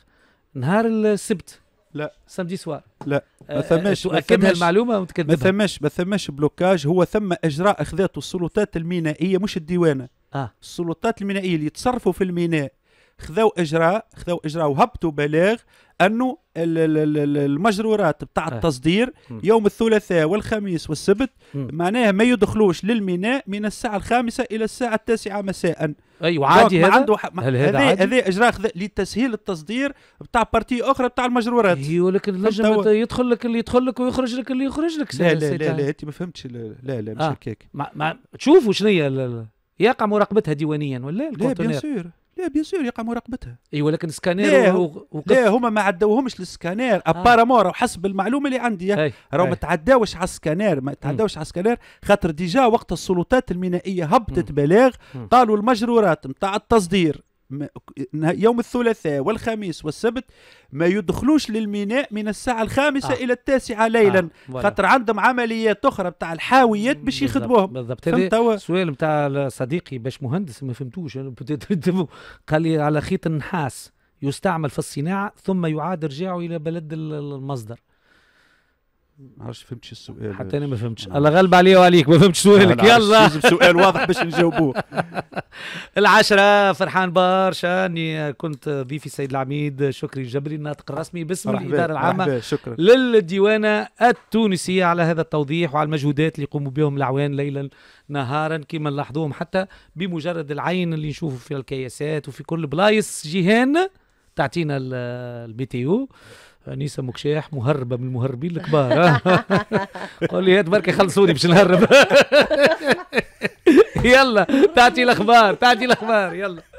[SPEAKER 2] نهار السبت لا سامدي سوار لا ما أه، ثماش تؤكدها أه، المعلومه وتكذبها ما
[SPEAKER 7] ثماش ما ثماش بلوكاج هو ثم اجراء اخذته السلطات المينائيه مش الديوانه آه. السلطات المينائيه اللي يتصرفوا في الميناء خذوا اجراء خذوا اجراء وهبطوا بلاغ انه المجرورات بتاع إيه. التصدير يوم الثلاثاء والخميس والسبت معناها ما يدخلوش للميناء من الساعه الخامسه الى الساعه التاسعه مساء ايوه عادي هذا عنده ح... هل هذا هذا اجراء لتسهيل التصدير بتاع بارتي اخرى بتاع المجرورات ايوه لكن نجم يدخل لك اللي يدخل لك ويخرج لك اللي يخرج لك لا لا لا, انت ما فهمتش لا لا, مش هكاك آه. ما... ما...
[SPEAKER 2] تشوفوا شنو هي يقع مراقبتها ديوانيا ولا لا بيان سور
[SPEAKER 7] لا بيان سور يقع مراقبتها اي ولكن سكانير لا, و... وقف... لا هما ما عداوهمش للسكانير آه. ابارامور حسب المعلومه اللي عندي راهو ما تعداوش على السكانير ما تعداوش على السكانير خاطر ديجا وقت السلطات المينائيه هبطت بلاغ قالوا المجرورات نتاع التصدير يوم الثلاثاء والخميس والسبت ما يدخلوش للميناء من الساعة الخامسة آه. إلى التاسعة ليلا آه. خاطر عندهم عمليات أخرى بتاع الحاويات باش يخدموهم بالضبط السؤال
[SPEAKER 2] بتاع صديقي باش مهندس ما فهمتوش قال لي على خيط النحاس يستعمل في الصناعة ثم يعاد رجاعه إلى بلد المصدر
[SPEAKER 7] ما عرفتش فهمتش السؤال حتى انا ما فهمتش آه. الله غالب عليا وعليك ما فهمتش سؤالك يلا
[SPEAKER 2] سؤال واضح باش نجاوبوه العشرة فرحان برشا اني كنت ضيفي السيد العميد شكري الجبري الناطق الرسمي باسم الاداره العامه شكرا للديوانه التونسيه على هذا التوضيح وعلى المجهودات اللي يقوموا بهم الاعوان ليلا نهارا كما نلاحظوهم حتى بمجرد العين اللي نشوفه في الكياسات وفي كل بلايص جيهان تعطينا الميتيو انيسه مكشاح مهربه من المهربين الكبار قال لي هات بركه خلصوني باش نهرب يلا تعطي الاخبار تعطي الاخبار
[SPEAKER 4] يلا